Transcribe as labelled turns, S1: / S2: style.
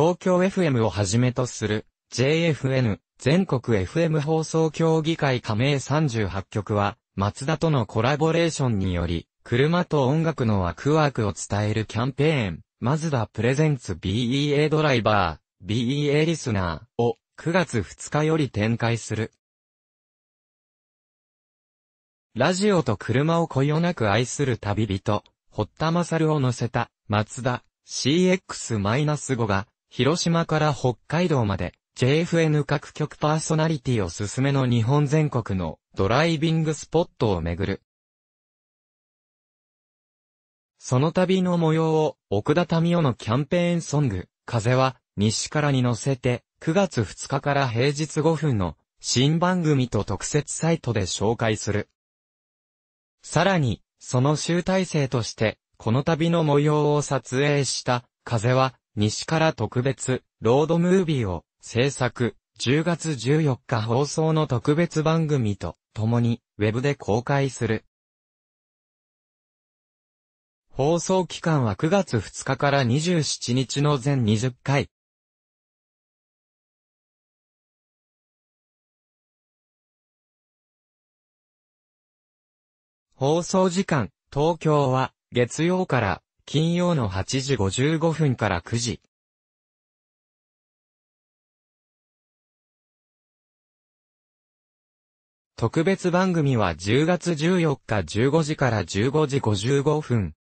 S1: 東京 FM をはじめとする JFN 全国 FM 放送協議会加盟38局は、松田とのコラボレーションにより、車と音楽のワクワクを伝えるキャンペーン、マズダプレゼンツ BEA ドライバー、BEA リスナーを9月2日より展開する。ラジオと車をこよなく愛する旅人、堀田勝を乗せた、マツダ CX-5 が、広島から北海道まで、JFN 各局パーソナリティおすすめの日本全国のドライビングスポットを巡る。その旅の模様を、奥田民夫のキャンペーンソング、風は、西からに乗せて、9月2日から平日5分の、新番組と特設サイトで紹介する。さらに、その集大成として、この旅の模様を撮影した、風は、西から特別、ロードムービーを制作、10月14日放送の特別番組と共に、ウェブで公開する。
S2: 放送期間は9月2日から27日の全20回。放送時間、東京は月曜から金曜の8時55分から9時。特別番組は10月14日15時から15時55分。